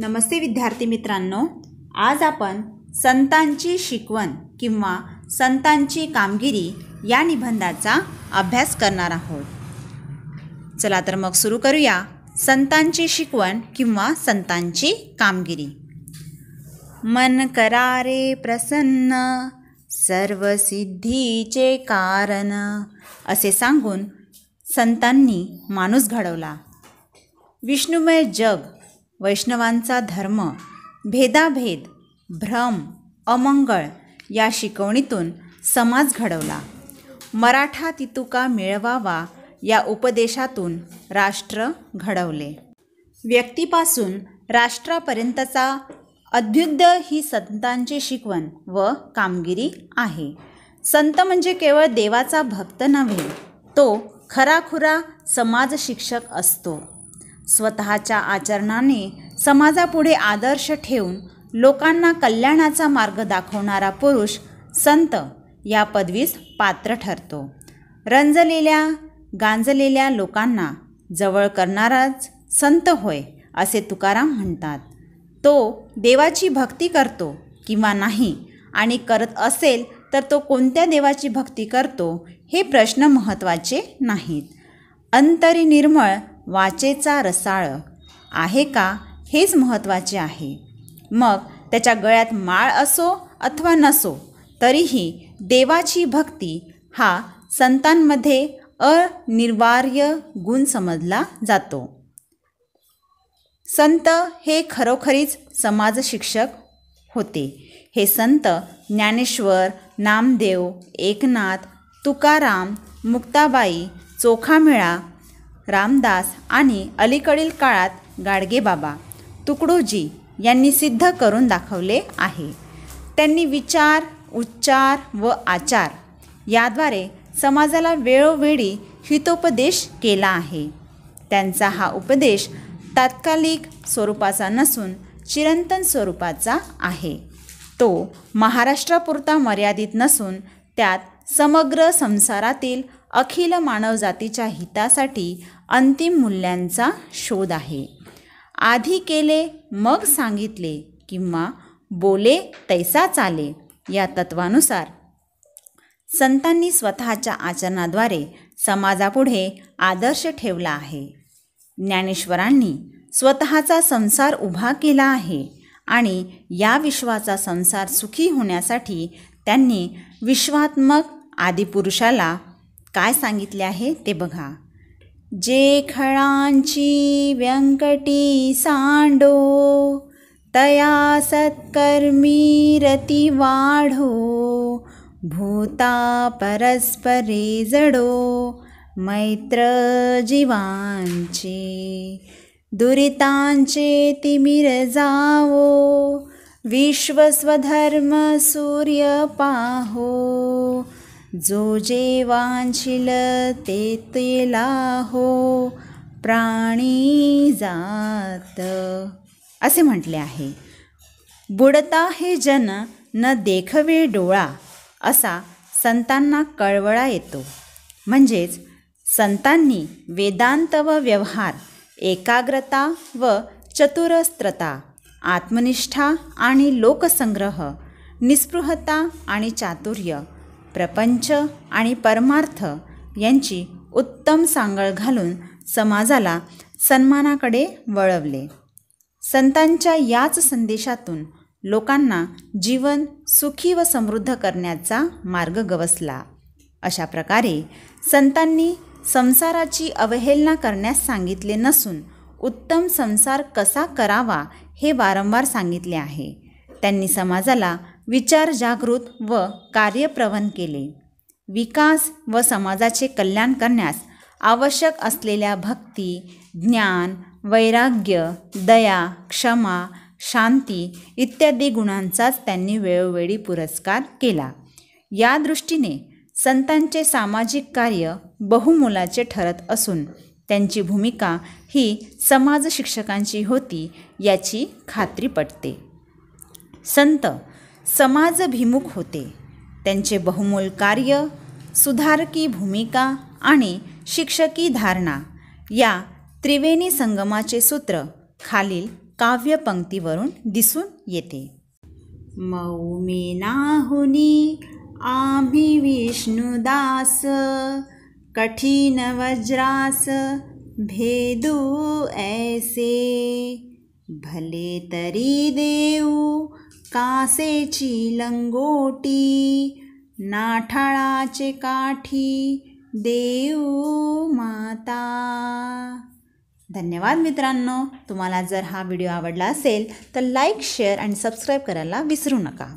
नमस्ते विद्यार्थी मित्रांनो आज आपण संतांची शिकवण किंवा संतांची कामगिरी या निबंधाचा अभ्यास करणार आहोत चला तर मग सुरू करूया संतांची शिकवण किंवा संतांची कामगिरी मन करारे प्रसन्न सर्व सिद्धीचे कारण असे सांगून संतांनी माणूस घडवला विष्णुमय जग वैष्णवांचा धर्म भेदाभेद भ्रम अमंगळ या शिकवणीतून समाज घडवला मराठा तितुका मिळवावा या उपदेशातून राष्ट्र घडवले व्यक्तीपासून राष्ट्रापर्यंतचा अध्युद्ध ही संतांची शिकवण व कामगिरी आहे संत म्हणजे केवळ देवाचा भक्त नव्हे तो खराखुरा समाजशिक्षक असतो स्वतःच्या आचरणाने समाजापुढे आदर्श ठेवून लोकांना कल्याणाचा मार्ग दाखवणारा पुरुष संत या पदवीस पात्र ठरतो रंजलेल्या गांजलेल्या लोकांना जवळ करणाराच संत होय असे तुकाराम म्हणतात तो देवाची भक्ती करतो किंवा नाही आणि करत असेल तर तो कोणत्या देवाची भक्ती करतो हे प्रश्न महत्त्वाचे नाहीत अंतरी निर्मळ वाचेचा रसाळ आहे का हेच महत्त्वाचे आहे मग त्याच्या गळ्यात माळ असो अथवा नसो तरीही देवाची भक्ती हा संतांमध्ये अनिर्वार्य गुण समजला जातो संत हे खरोखरीच समाज शिक्षक होते हे संत ज्ञानेश्वर नामदेव एकनाथ तुकाराम मुक्ताबाई चोखामेळा रामदास आणि अलीकडील काळात गाडगेबाबा तुकडोजी यांनी सिद्ध करून दाखवले आहे त्यांनी विचार उच्चार व आचार याद्वारे समाजाला वेळोवेळी हितोपदेश केला आहे त्यांचा हा उपदेश तात्कालिक स्वरूपाचा नसून चिरंतन स्वरूपाचा आहे तो महाराष्ट्रापुरता मर्यादित नसून त्यात समग्र संसारातील अखिल मानवजातीच्या हितासाठी अंतिम मूल्यांचा शोध आहे आधी केले मग सांगितले किंवा बोले तैसा चाले या तत्वानुसार संतांनी स्वतःच्या आचरणाद्वारे समाजापुढे आदर्श ठेवला आहे ज्ञानेश्वरांनी स्वतःचा संसार उभा केला आहे आणि या विश्वाचा संसार सुखी होण्यासाठी त्यांनी विश्वात्मक आदिपुरुषाला काय सांगितले आहे ते बघा व्यङ्कटी साण्डो तया वाढो, भूता परस्परे जडो मैत्रजीवाञ्चे स्वधर्म सूर्य पाहो जो ते तेला हो प्राणी जात असे म्हटले आहे बुडता हे जन न देखवे डोळा असा संतांना कळवळा येतो म्हणजेच संतांनी वेदांत व व्यवहार एकाग्रता व चतुरस्त्रता आत्मनिष्ठा आणि लोकसंग्रह निस्पृहता आणि चातुर्य प्रपंच आणि परमार्थ यांची उत्तम सांगळ घालून समाजाला सन्मानाकडे वळवले संतांच्या याच संदेशातून लोकांना जीवन सुखी व समृद्ध करण्याचा मार्ग गवसला अशा प्रकारे संतांनी संसाराची अवहेलना करण्यास सांगितले नसून उत्तम संसार कसा करावा हे वारंवार सांगितले आहे त्यांनी समाजाला विचार जागृत व कार्यप्रवण केले विकास व समाजाचे कल्याण करण्यास आवश्यक असलेल्या भक्ती ज्ञान वैराग्य दया क्षमा शांती इत्यादी गुणांचाच त्यांनी वेळोवेळी पुरस्कार केला या दृष्टीने संतांचे सामाजिक कार्य बहुमोलाचे ठरत असून त्यांची भूमिका ही समाज शिक्षकांची होती याची खात्री पटते संत समाजभिमुख होते त्यांचे बहुमूल कार्य सुधारकी भूमिका आणि शिक्षकी धारणा या त्रिवेणी संगमाचे सूत्र खालील काव्यपंक्तीवरून दिसून येते मौमिनाहुनी नाहुनी आम्ही विष्णुदास कठीण वज्रास भेदू ऐसे भले तरी देऊ कासेची लंगोटी नाठाळाचे काठी देऊ माता धन्यवाद मित्रांनो तुम्हाला जर हा व्हिडिओ आवडला असेल तर लाईक शेअर आणि सबस्क्राईब करायला विसरू नका